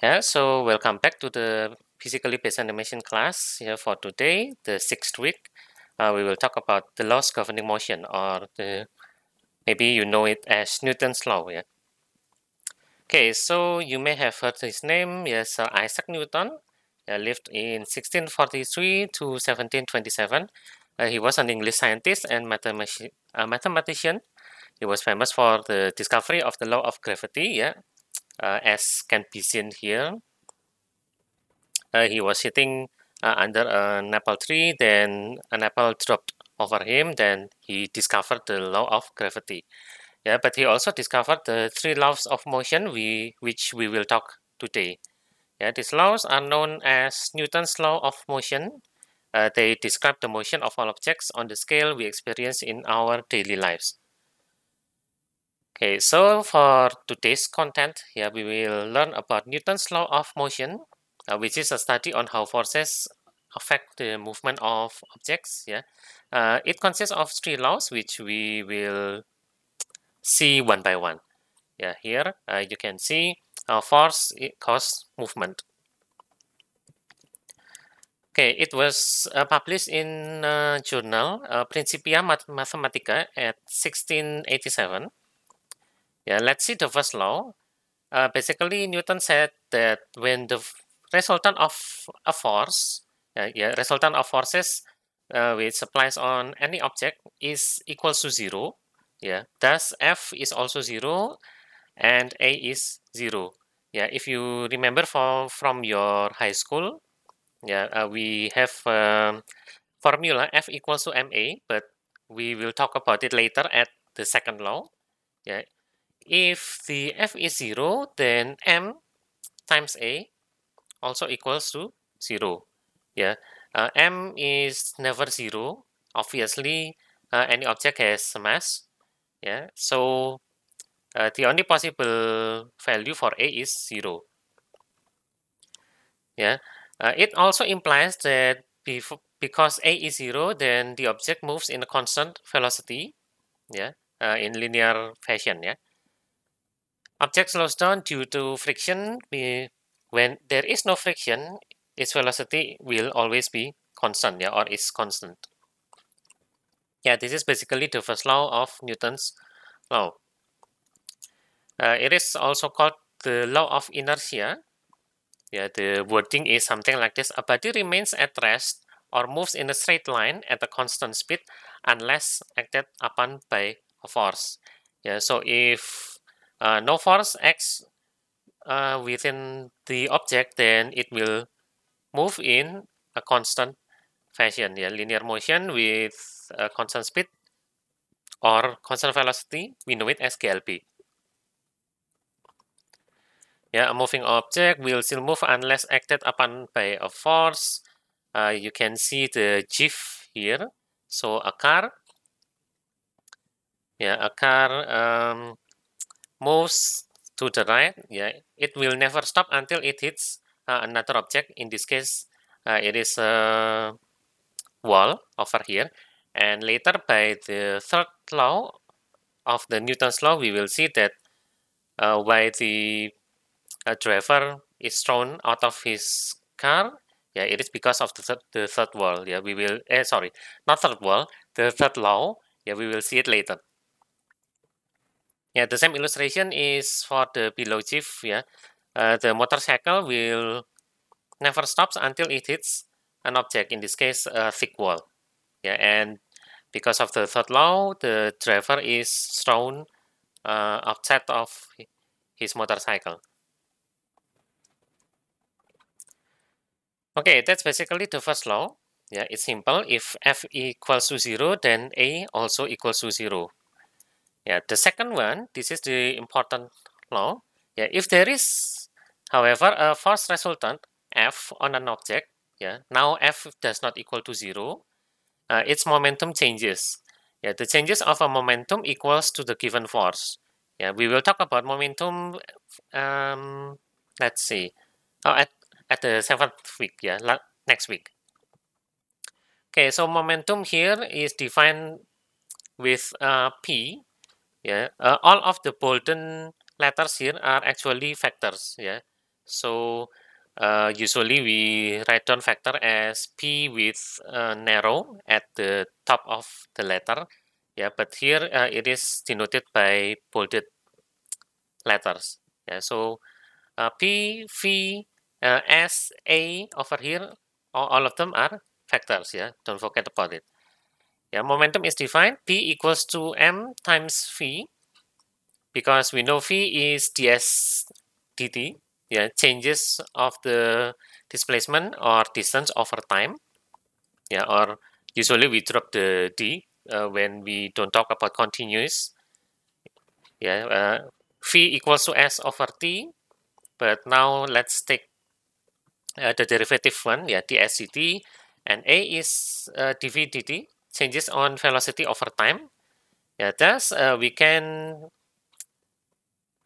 Yeah, so welcome back to the physically based animation class here for today, the sixth week. Uh, we will talk about the laws governing motion or the maybe you know it as Newton's law. Yeah. Okay, so you may have heard his name, yes, Sir Isaac Newton. Uh, lived in 1643 to 1727. Uh, he was an English scientist and mathematici uh, mathematician. He was famous for the discovery of the law of gravity, yeah, uh, as can be seen here. Uh, he was sitting uh, under an apple tree, then an apple dropped over him, then he discovered the law of gravity. Yeah, but he also discovered the three laws of motion we, which we will talk today. Yeah, these laws are known as Newton's law of motion. Uh, they describe the motion of all objects on the scale we experience in our daily lives. Okay, so for today's content, here we will learn about Newton's law of motion, uh, which is a study on how forces affect the movement of objects. Yeah, uh, it consists of three laws, which we will see one by one. Yeah, here uh, you can see uh, force causes movement. Okay, it was uh, published in uh, journal uh, Principia Mathematica at 1687. Yeah, let's see the first law. Uh, basically, Newton said that when the resultant of a force, uh, yeah, resultant of forces uh, which applies on any object is equal to zero. Yeah, thus F is also zero, and A is zero. Yeah, if you remember from from your high school, yeah, uh, we have um, formula F equals to ma, but we will talk about it later at the second law. Yeah, if the f is 0, then m times a also equals to 0. Yeah, uh, m is never 0. Obviously, uh, any object has mass. Yeah, so uh, the only possible value for a is 0. Yeah, uh, it also implies that because a is 0, then the object moves in a constant velocity. Yeah, uh, in linear fashion. Yeah. Objects slows down due to friction, when there is no friction, its velocity will always be constant yeah, or is constant. Yeah, this is basically the first law of Newton's law. Uh, it is also called the law of inertia. Yeah, the wording is something like this. A body remains at rest or moves in a straight line at a constant speed unless acted upon by a force. Yeah, so if uh, no force acts uh, within the object, then it will move in a constant fashion, ya, linear motion with a constant speed or constant velocity, we know it as KLP. Yeah, a moving object will still move unless acted upon by a force. Uh, you can see the GIF here. So a car, yeah, a car um, moves to the right, yeah, it will never stop until it hits uh, another object. In this case, uh, it is a wall over here. And later, by the third law of the Newton's law, we will see that uh, why the uh, driver is thrown out of his car. Yeah, it is because of the third, the third wall. Yeah, we will. Eh, sorry, not third wall. The third law. Yeah, we will see it later. Yeah, the same illustration is for the below chief. Yeah, uh, the motorcycle will never stops until it hits an object, in this case, a thick wall. Yeah, and because of the third law, the driver is thrown uh, outside of his motorcycle. Okay, that's basically the first law. Yeah, it's simple. If f equals to 0, then a also equals to 0. Yeah, the second one, this is the important law. Yeah, if there is, however, a force resultant F on an object, yeah, now F does not equal to zero, uh, its momentum changes. Yeah, the changes of a momentum equals to the given force. Yeah, we will talk about momentum. Um, let's see, oh, at at the seventh week. Yeah, next week. Okay, so momentum here is defined with uh, p yeah ya, uh, all of the bolden letters here are actually factors. yeah so uh, usually we write down factor as p with uh, narrow at the top of the letter yeah but here uh, it is denoted by bolded letters yeah so uh, p v uh, s a over here all, of them are factors. yeah don't forget about it Yeah, momentum is defined P equals to M times phi because we know phi is ds dt, yeah, changes of the displacement or distance over time. Yeah, or usually we drop the d uh, when we don't talk about continuous. Yeah, uh, phi equals to s over t, but now let's take uh, the derivative one, yeah, ds dt, and a is uh, dv dt changes on velocity over time, yeah, thus uh, we can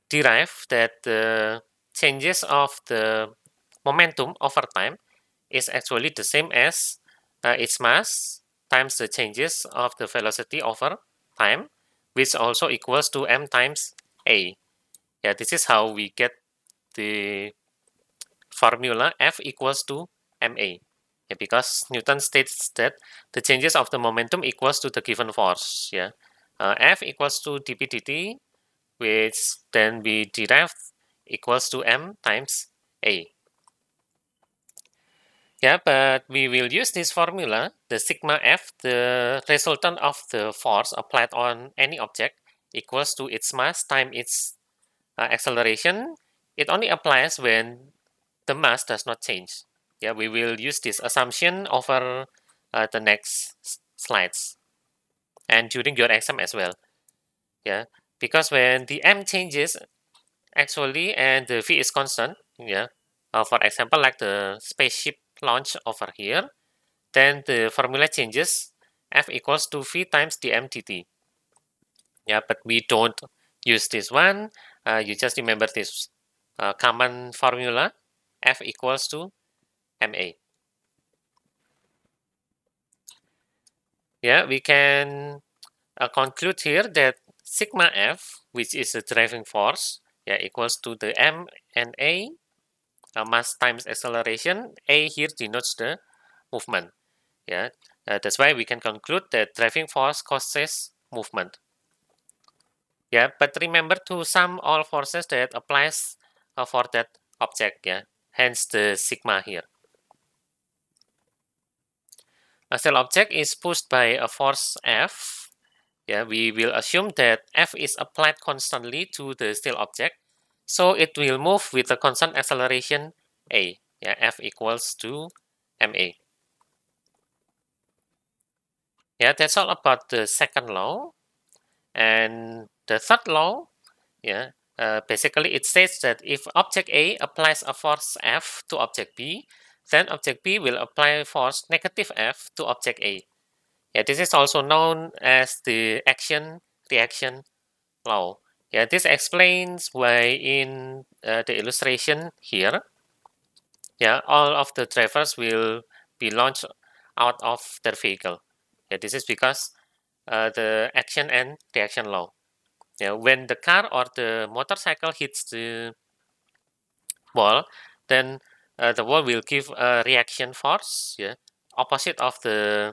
derive that the changes of the momentum over time is actually the same as uh, its mass times the changes of the velocity over time, which also equals to m times a. Yeah, this is how we get the formula f equals to ma. yeah, because Newton states that the changes of the momentum equals to the given force. Yeah, uh, F equals to dp dt, which then we derive equals to m times a. Yeah, but we will use this formula, the sigma f, the resultant of the force applied on any object, equals to its mass times its uh, acceleration. It only applies when the mass does not change yeah, we will use this assumption over uh, the next slides and during your exam as well. Yeah, because when the m changes actually and the v is constant, yeah, uh, for example, like the spaceship launch over here, then the formula changes f equals to v times the dt. Yeah, but we don't use this one. Uh, you just remember this uh, common formula f equals to MA. Yeah, we can uh, conclude here that sigma F, which is the driving force, yeah, equals to the M and A, uh, mass times acceleration. A here denotes the movement. Yeah, uh, that's why we can conclude that driving force causes movement. Yeah, but remember to sum all forces that applies uh, for that object. Yeah, hence the sigma here a cell object is pushed by a force F. Yeah, we will assume that F is applied constantly to the cell object. So it will move with a constant acceleration A. Yeah, F equals to MA. Yeah, that's all about the second law. And the third law, yeah, uh, basically it states that if object A applies a force F to object B, then object B will apply force negative F to object A. Yeah, this is also known as the action-reaction law. Yeah, this explains why in uh, the illustration here, yeah, all of the drivers will be launched out of their vehicle. Yeah, this is because uh, the action and reaction law. Yeah, when the car or the motorcycle hits the wall, then uh, the wall will give a reaction force yeah opposite of the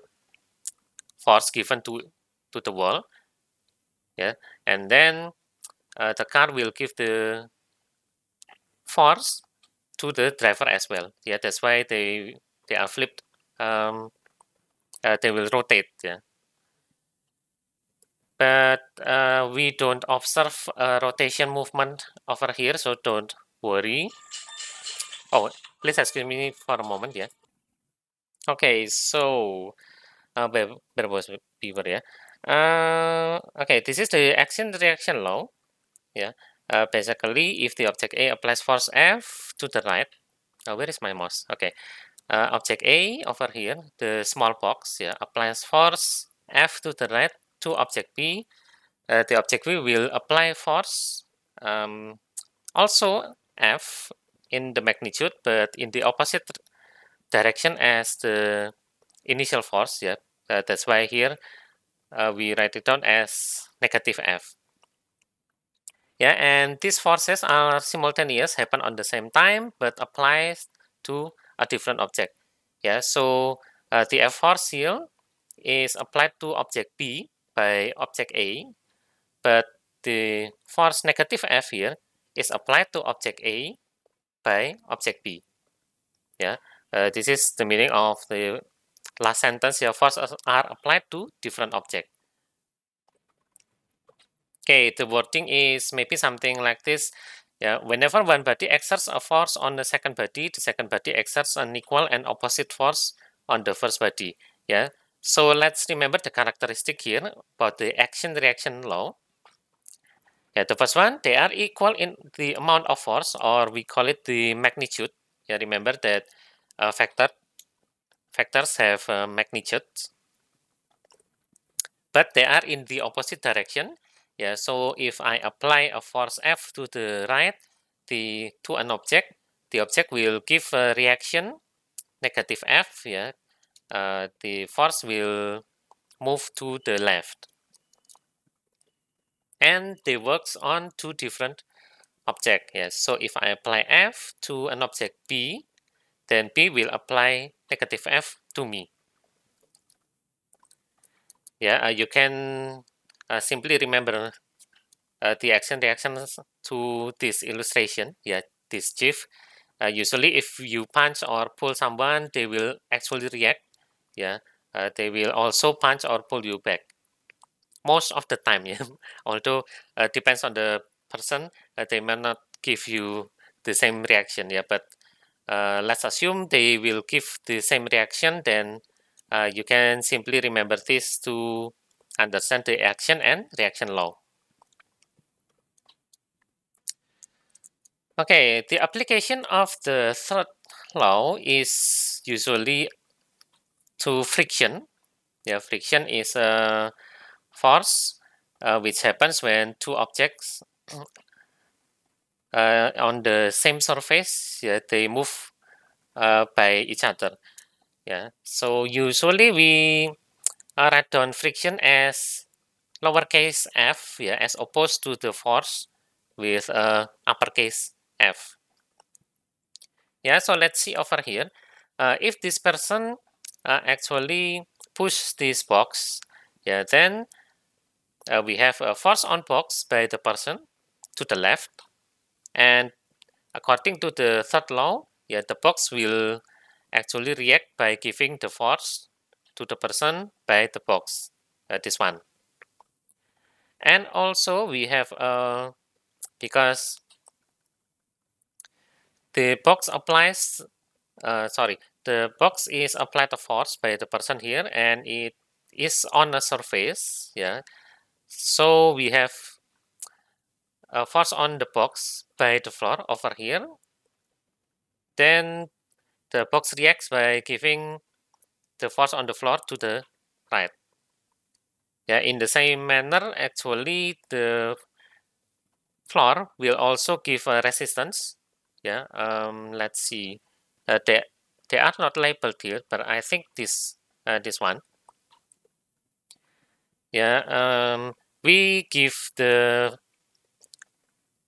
force given to to the wall yeah and then uh, the car will give the force to the driver as well yeah that's why they they are flipped um uh, they will rotate yeah but uh, we don't observe a rotation movement over here so don't worry oh Please excuse me for a moment, yeah. Okay, so uh, where, was we yeah. Uh, okay, this is the action reaction law. Yeah, uh, basically, if the object A applies force F to the right, uh, where is my mouse? Okay, uh, object A over here, the small box, yeah, applies force F to the right to object B. Uh, the object B will apply force um, also F in the magnitude but in the opposite direction as the initial force yeah uh, that's why here uh, we write it down as negative f yeah and these forces are simultaneous happen on the same time but applies to a different object yeah so uh, the f force here is applied to object b by object a but the force negative f here is applied to object a by object B. Yeah, uh, this is the meaning of the last sentence. Your force are applied to different object. Okay, the wording is maybe something like this. Yeah, whenever one body exerts a force on the second body, the second body exerts an equal and opposite force on the first body. Yeah, so let's remember the characteristic here about the action-reaction law. Yeah, the first one, they are equal in the amount of force, or we call it the magnitude. Yeah, remember that uh, vectors have uh, magnitudes, but they are in the opposite direction. Yeah, so if I apply a force F to the right, the to an object, the object will give a reaction negative F. Yeah, uh, the force will move to the left and they works on two different object yes so if I apply F to an object B then B will apply negative F to me yeah uh, you can uh, simply remember uh, the action reactions to this illustration yeah this GIF uh, usually if you punch or pull someone they will actually react yeah uh, they will also punch or pull you back most of the time yeah although uh, depends on the person uh, they may not give you the same reaction yeah but uh, let's assume they will give the same reaction then uh, you can simply remember this to understand the action and reaction law okay the application of the third law is usually to friction yeah friction is a force, uh, which happens when two objects uh, on the same surface, yeah, they move uh, by each other. Yeah. So usually we uh, write down friction as lowercase f, yeah, as opposed to the force with uh, uppercase f. Yeah. So let's see over here. Uh, if this person uh, actually push this box, yeah, then uh, we have a force on box by the person to the left and according to the third law yeah the box will actually react by giving the force to the person by the box uh, this one and also we have uh, because the box applies uh, sorry the box is applied the force by the person here and it is on a surface yeah so we have a uh, force on the box by the floor over here then the box reacts by giving the force on the floor to the right yeah in the same manner actually the floor will also give a resistance yeah um let's see uh, they, they are not labeled here but i think this uh, this one yeah ya, um, we give the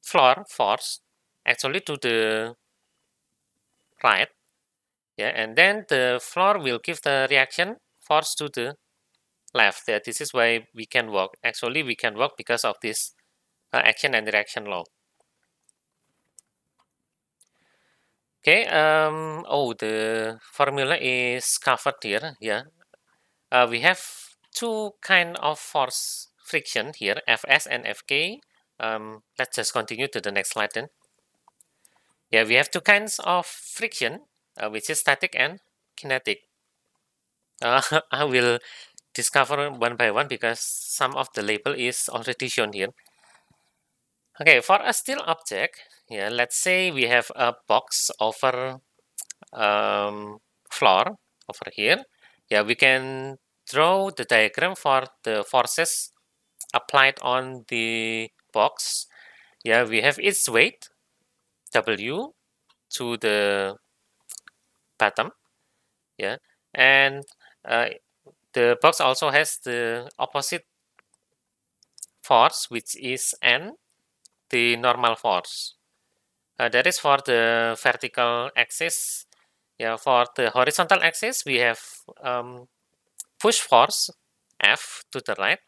floor force actually to the right yeah and then the floor will give the reaction force to the left yeah, this is why we can work actually we can work because of this uh, action and reaction law okay um oh the formula is covered here yeah uh, we have two kind of force friction here, Fs and Fk. Um, let's just continue to the next slide then. Yeah, we have two kinds of friction, uh, which is static and kinetic. Uh, I will discover one by one because some of the label is already shown here. Okay, for a steel object, yeah, let's say we have a box over um, floor over here. Yeah, we can draw the diagram for the forces applied on the box. Yeah, we have its weight, W, to the bottom. Yeah, and uh, the box also has the opposite force, which is N, the normal force. Uh, that is for the vertical axis. Yeah, for the horizontal axis, we have um, push force F to the right.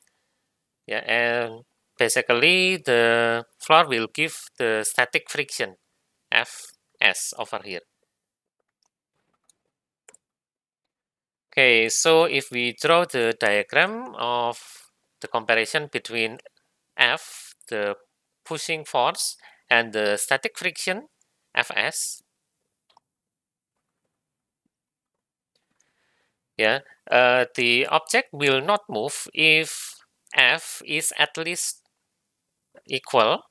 Yeah, and basically the floor will give the static friction Fs over here. Okay, so if we draw the diagram of the comparison between F, the pushing force, and the static friction, Fs. Yeah, uh, the object will not move if f is at least equal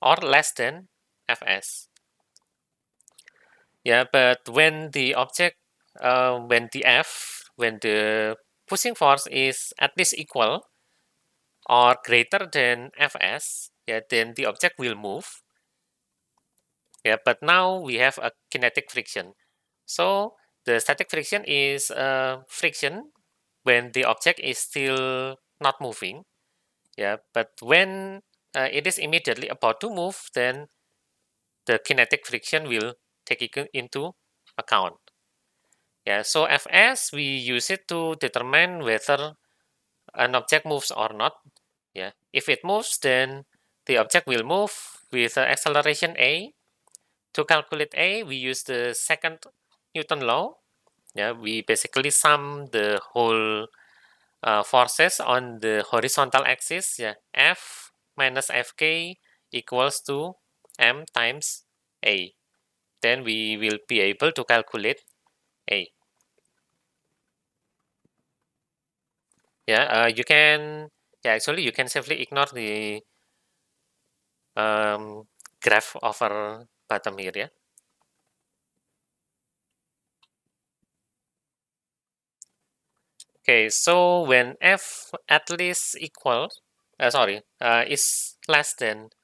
or less than fs. Yeah, but when the object, uh, when the f, when the pushing force is at least equal or greater than fs, yeah, then the object will move. Yeah, but now we have a kinetic friction. So the static friction is uh, friction when the object is still not moving. Yeah, but when uh, it is immediately about to move, then the kinetic friction will take it into account. Yeah, so Fs, we use it to determine whether an object moves or not. Yeah, if it moves, then the object will move with uh, acceleration a. To calculate a, we use the second Newton law. Yeah, we basically sum the whole uh, forces on the horizontal axis. Yeah, F minus Fk equals to M times A. Then we will be able to calculate A. Yeah, uh, you can. Yeah, actually, you can simply ignore the um, graph over bottom here. Yeah. Okay, so when f at least equal, uh, sorry, uh, is less than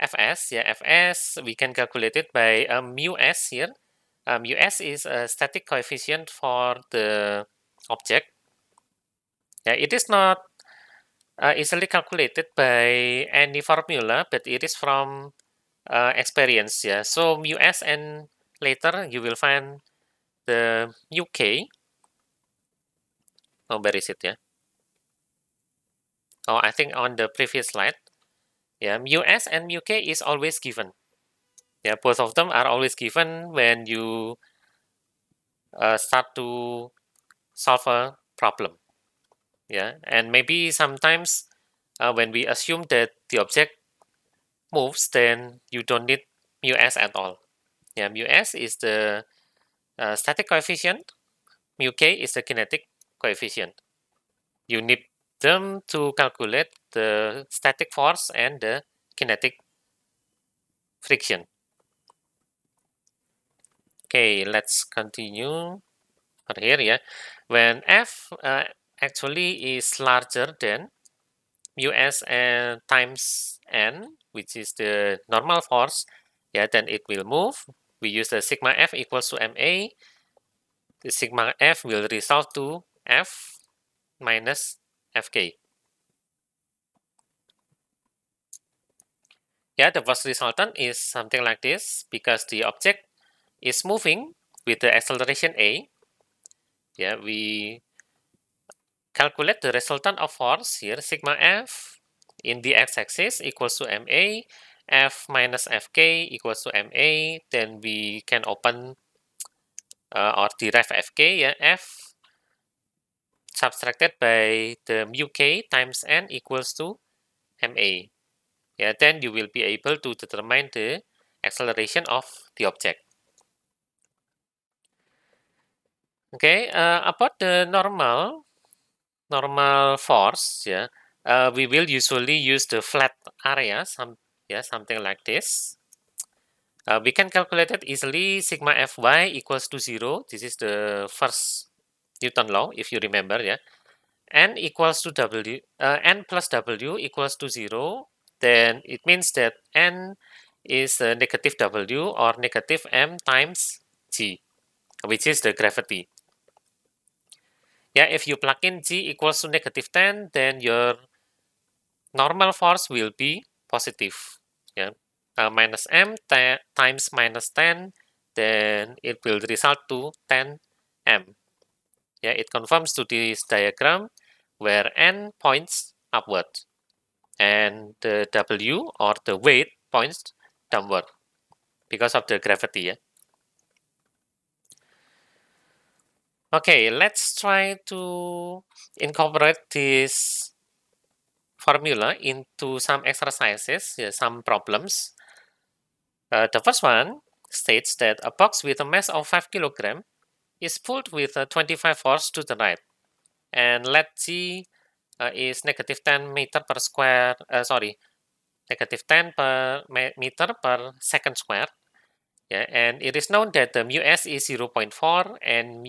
fs, yeah, fs, we can calculate it by um, mu s here. Um, mu s is a static coefficient for the object. Yeah, it is not uh, easily calculated by any formula, but it is from uh, experience. Yeah, so mu s and later you will find the mu k Oh, where is it ya? Oh, I think on the previous slide. Yeah, mu s and mu k is always given. Yeah, both of them are always given when you uh, start to solve a problem. Yeah, and maybe sometimes uh, when we assume that the object moves, then you don't need mu s at all. Yeah, mu s is the uh, static coefficient, mu k is the kinetic coefficient. You need them to calculate the static force and the kinetic friction. Okay, let's continue over here. Yeah, when f uh, actually is larger than mu s and times n, which is the normal force, yeah, then it will move. We use the sigma f equals to ma. The sigma f will result to F minus FK. Yeah, the first resultant is something like this because the object is moving with the acceleration A. Yeah, we calculate the resultant of force here, sigma F in the x-axis equals to MA, F minus FK equals to MA, then we can open uh, or derive FK, yeah, F subtracted by the mu k times n equals to ma. Yeah, then you will be able to determine the acceleration of the object. Okay, uh, about the normal, normal force, yeah, uh, we will usually use the flat area, some, yeah, something like this. Uh, we can calculate it easily, sigma fy equals to 0. This is the first Newton law, if you remember ya. N equals to W, uh, N plus W equals to zero, then it means that N is uh, negative W or negative M times G, which is the gravity. Yeah, if you plug in G equals to negative 10, then your normal force will be positive. Yeah, ya. uh, minus M times minus 10, then it will result to 10 M. Yeah, it conforms to this diagram where n points upward and the w or the weight points downward because of the gravity. Yeah? Okay, let's try to incorporate this formula into some exercises, yeah, some problems. Uh, the first one states that a box with a mass of 5 kilogram is pulled with uh, 25 force to the right. And let G uh, is negative 10 meter per square, uh, sorry, negative 10 per meter per second square. Yeah, and it is known that the mu s is 0 0.4 and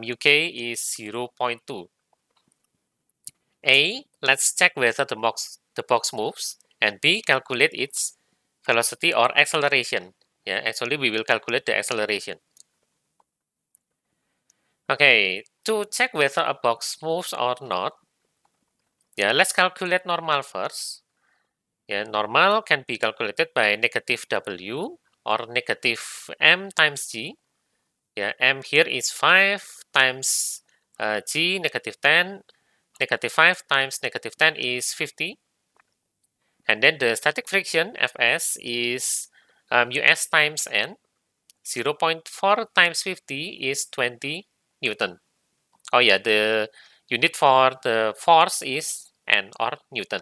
mu, k is 0 0.2. A, let's check whether the box the box moves, and B, calculate its velocity or acceleration. Yeah, actually we will calculate the acceleration. Okay, to check whether a box moves or not, yeah, let's calculate normal first. Yeah, normal can be calculated by negative W or negative M times G. Yeah, M here is 5 times uh, G, negative 10. Negative 5 times negative 10 is 50. And then the static friction, Fs, is um, Us times N. 0 0.4 times 50 is 20 Newton. Oh yeah, the unit for the force is N or Newton.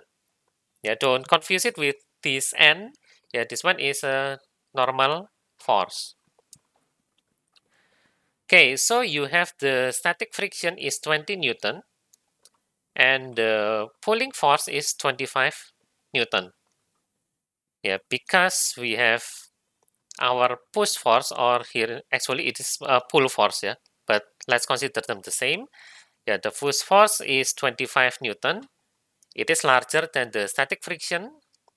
Yeah, don't confuse it with this N. Yeah, this one is a normal force. Okay, so you have the static friction is 20 Newton and the pulling force is 25 Newton. Yeah, because we have our push force or here actually it is a pull force yeah but let's consider them the same. Yeah, the force force is 25 Newton. It is larger than the static friction,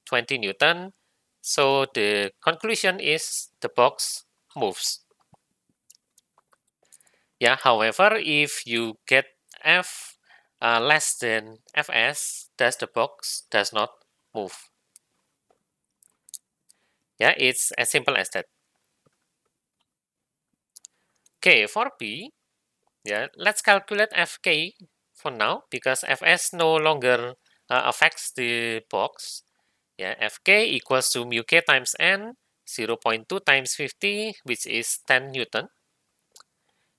20 Newton. So the conclusion is the box moves. Yeah, however, if you get F uh, less than Fs, does the box does not move. Yeah, it's as simple as that. Okay, for P, yeah, let's calculate Fk for now because Fs no longer uh, affects the box. Yeah, Fk equals to mu k times n, 0 0.2 times 50, which is 10 Newton.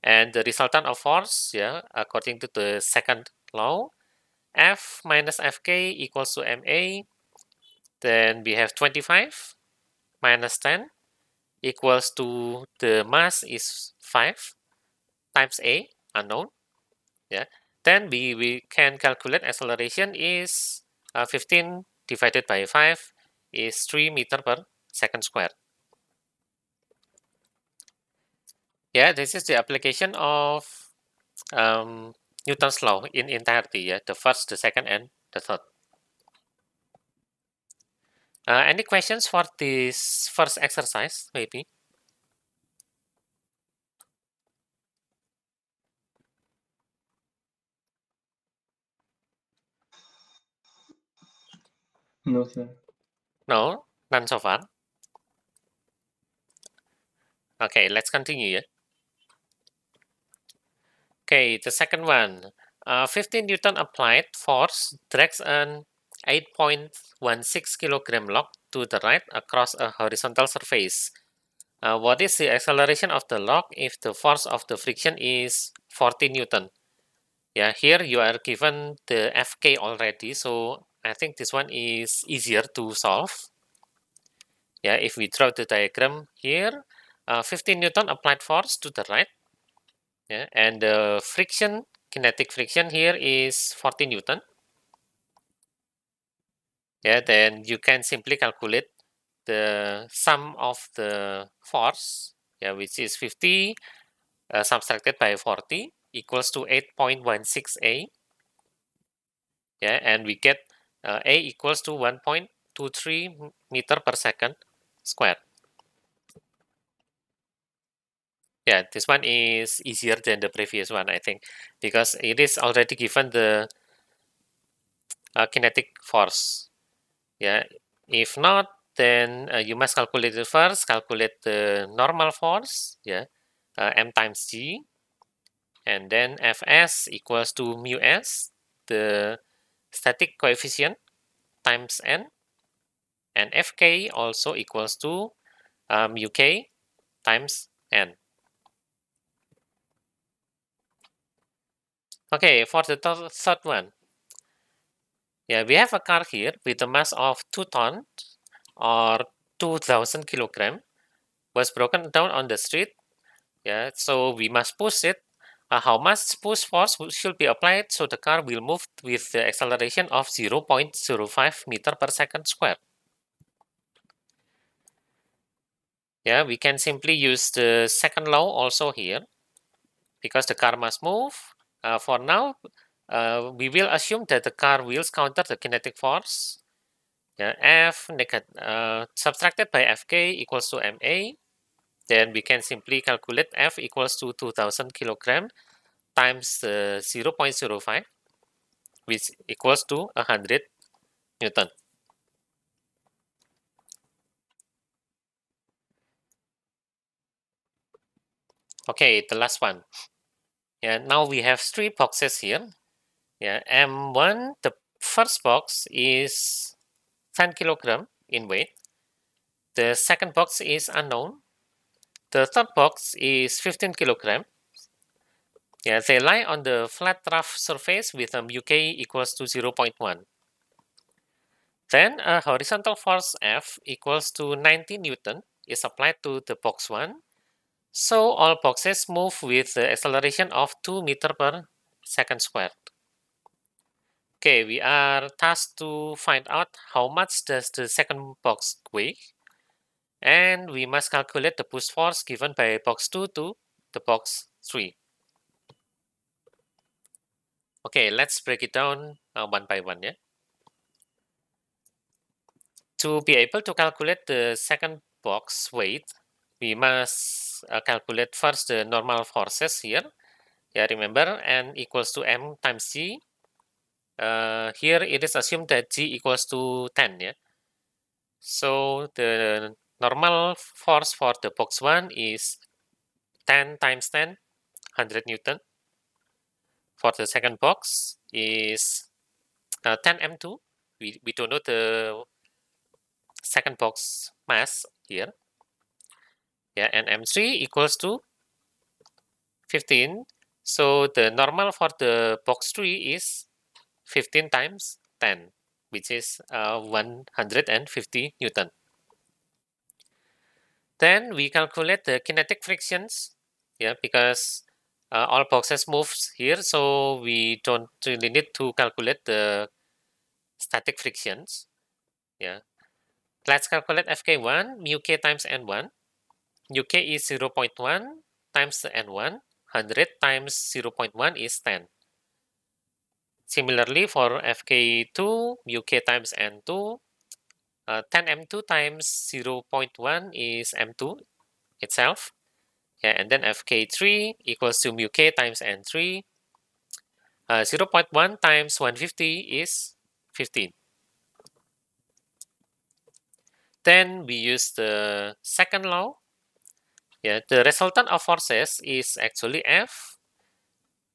And the resultant of force, yeah, according to the second law, F minus Fk equals to Ma. Then we have 25 minus 10 equals to the mass is 5 times a unknown yeah then we we can calculate acceleration is uh, 15 divided by 5 is 3 meter per second square yeah this is the application of um, Newton's law in entirety yeah the first the second and the third uh, any questions for this first exercise maybe No, sir. No, none so far. Okay, let's continue. Okay, the second one. Uh, 15 Newton applied force drags an 8.16 kilogram log to the right across a horizontal surface. Uh, what is the acceleration of the log if the force of the friction is 40 Newton? Yeah, here you are given the Fk already, so I think this one is easier to solve. Yeah, if we draw the diagram here, uh, 15 Newton applied force to the right. Yeah, and the friction, kinetic friction here is 40 Newton. Yeah, then you can simply calculate the sum of the force, yeah, which is 50 uh, subtracted by 40 equals to 8.16A. Yeah, and we get uh, A equals to 1.23 meter per second squared. Yeah, this one is easier than the previous one, I think, because it is already given the uh, kinetic force. Yeah, if not, then uh, you must calculate it first, calculate the normal force, yeah, uh, m times g, and then fs equals to mu s, the static coefficient times n and fk also equals to um, uk times n. Okay, for the th third one. Yeah, we have a car here with a mass of 2 tons or 2000 kilogram was broken down on the street. Yeah, so we must push it uh, how much push force should be applied so the car will move with the acceleration of 0.05 meter per second squared? Yeah, we can simply use the second law also here because the car must move. Uh, for now, uh, we will assume that the car wheels counter the kinetic force. Yeah, F negative, uh, subtracted by Fk equals to Ma then we can simply calculate F equals to 2000 kilogram times uh, 0 0.05 which equals to 100 Newton. Okay, the last one. Yeah, now we have three boxes here. Yeah, M1, the first box is 10 kilogram in weight. The second box is unknown. The third box is 15 kilograms. Yeah, they lie on the flat rough surface with a um, UK equals to 0 0.1. Then a uh, horizontal force F equals to 90 Newton is applied to the box 1. So all boxes move with the acceleration of 2 meter per second squared. Okay, we are tasked to find out how much does the second box weigh. And we must calculate the push force given by box 2 to the box 3. Okay, let's break it down uh, one by one. Yeah. To be able to calculate the second box weight, we must uh, calculate first the normal forces here. Yeah, remember, n equals to m times g. Uh, here it is assumed that g equals to 10. Yeah. So the normal force for the box 1 is 10 times 10 100 newton for the second box is uh, 10 m2 we, we don't know the second box mass here yeah and m3 equals to 15 so the normal for the box 3 is 15 times 10 which is uh, 150 newton then we calculate the kinetic frictions, yeah, because uh, all boxes moves here, so we don't really need to calculate the static frictions, yeah. Let's calculate fk1, mu k times n1. Mu k is 0 0.1 times the n1, 100 times 0 0.1 is 10. Similarly, for fk2, mu k times n2, uh, 10m2 times 0.1 is m2 itself. Yeah, and then fk3 equals to mu k times n3. Uh, 0.1 times 150 is 15. Then we use the second law. Yeah, the resultant of forces is actually F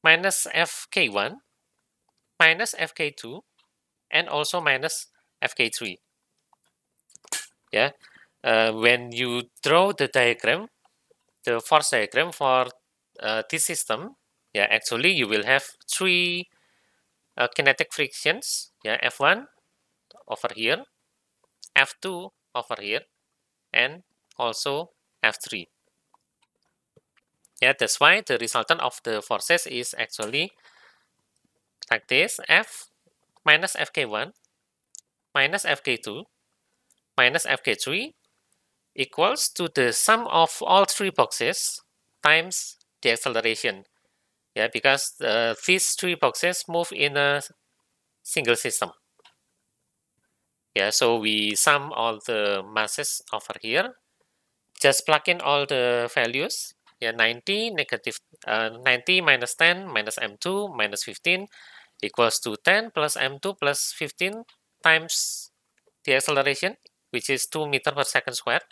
minus Fk1 minus Fk2 and also minus Fk3. yeah ya. uh, when you draw the diagram the force diagram for uh, this system yeah actually you will have three uh, kinetic frictions yeah f1 over here f2 over here and also f3 yeah that's why the resultant of the forces is actually like this f minus fk1 minus fk2 minus fk3 equals to the sum of all three boxes times the acceleration. Yeah, because uh, these three boxes move in a single system. Yeah, so we sum all the masses over here. Just plug in all the values. Yeah, 90, negative, uh, 90 minus 10 minus m2 minus 15 equals to 10 plus m2 plus 15 times the acceleration which is 2 meter per second squared.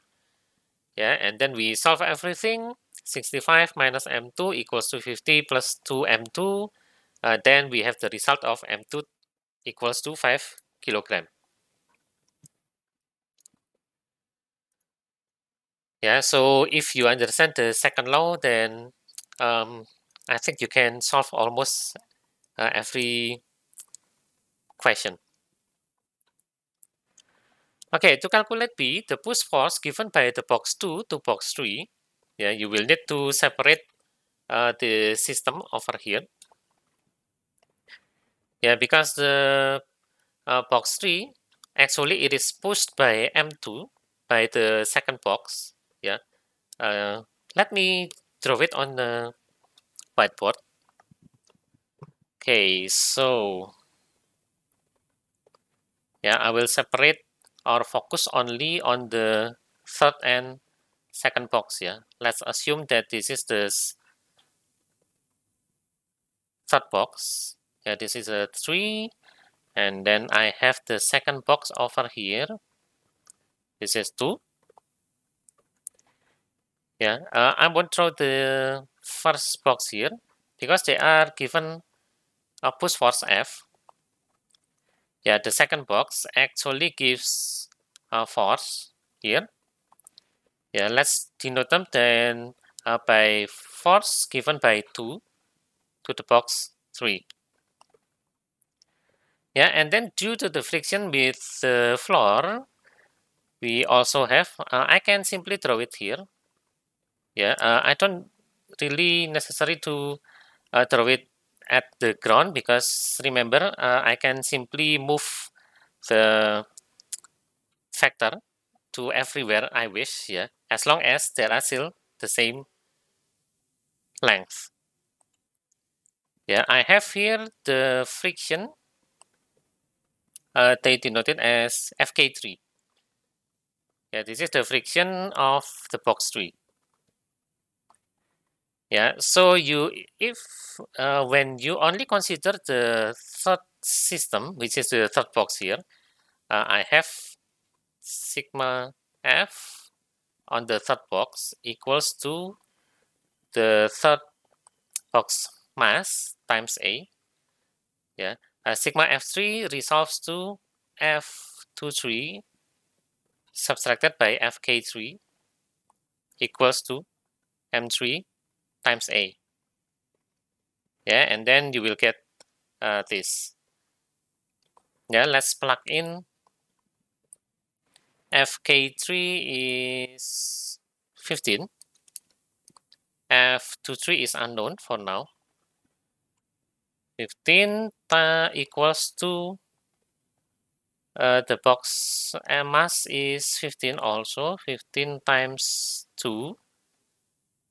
Yeah, and then we solve everything. 65 minus m2 equals to 50 plus 2m2. Uh, then we have the result of m2 equals to 5 kilogram. Yeah, so if you understand the second law, then um, I think you can solve almost uh, every question. Okay, to calculate P, the push force given by the box 2 to box 3, yeah, you will need to separate uh, the system over here. Yeah, because the uh, box 3, actually it is pushed by M2, by the second box. Yeah, uh, Let me draw it on the whiteboard. Okay, so yeah, I will separate or focus only on the third and second box yeah let's assume that this is the third box yeah this is a three and then I have the second box over here this is two yeah uh, I won't draw the first box here because they are given a push force F yeah the second box actually gives a uh, force here yeah let's denote them then uh, by force given by 2 to the box 3 yeah and then due to the friction with the floor we also have uh, I can simply draw it here yeah uh, I don't really necessary to uh, draw it at the ground because remember uh, I can simply move the vector to everywhere I wish yeah as long as there are still the same length yeah I have here the friction uh, they denoted as FK3 yeah this is the friction of the box tree Yeah, so you if uh, when you only consider the third system, which is the third box here, uh, I have sigma f on the third box equals to the third box mass times a. Yeah, uh, sigma f3 resolves to f23 subtracted by fk3 equals to m3 times a. Yeah, and then you will get uh, this. Yeah, let's plug in. FK3 is 15. F23 is unknown for now. 15 ta equals to uh, the box uh, mass is 15 also 15 times 2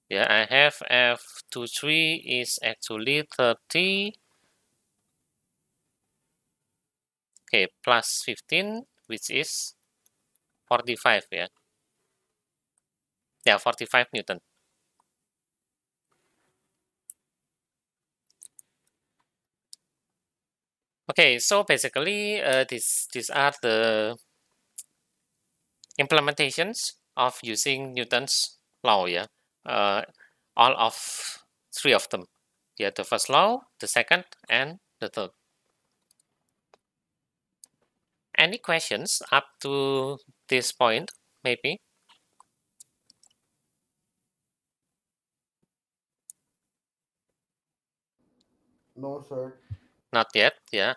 Yeah, I have F23 is actually 30. Okay, plus 15, which is 45 Yeah. yeah, 45 Newton. Okay, so basically, uh, this, these are the implementations of using Newton's law, yeah. Uh, all of three of them. Yeah, the first law, the second, and the third. Any questions up to this point, maybe? No, sir. Not yet, yeah.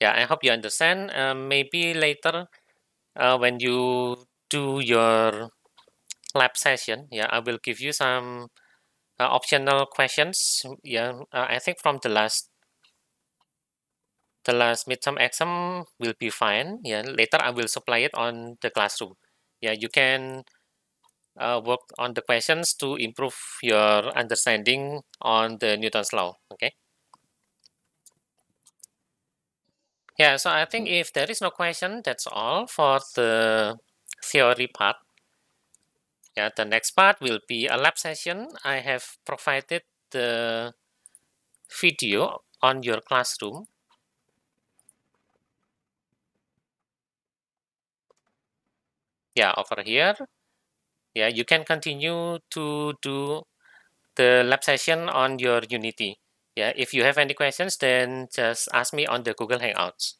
Yeah, I hope you understand. Uh, maybe later uh, when you do your lab session, yeah, I will give you some uh, optional questions. Yeah, uh, I think from the last the last midterm exam will be fine. Yeah, later I will supply it on the classroom. Yeah, you can uh, work on the questions to improve your understanding on the Newton's law. Okay. Yeah, so I think if there is no question, that's all for the theory part. Yeah, the next part will be a lab session. I have provided the video on your classroom. Yeah, over here. Yeah, you can continue to do the lab session on your Unity. Yeah, if you have any questions, then just ask me on the Google Hangouts.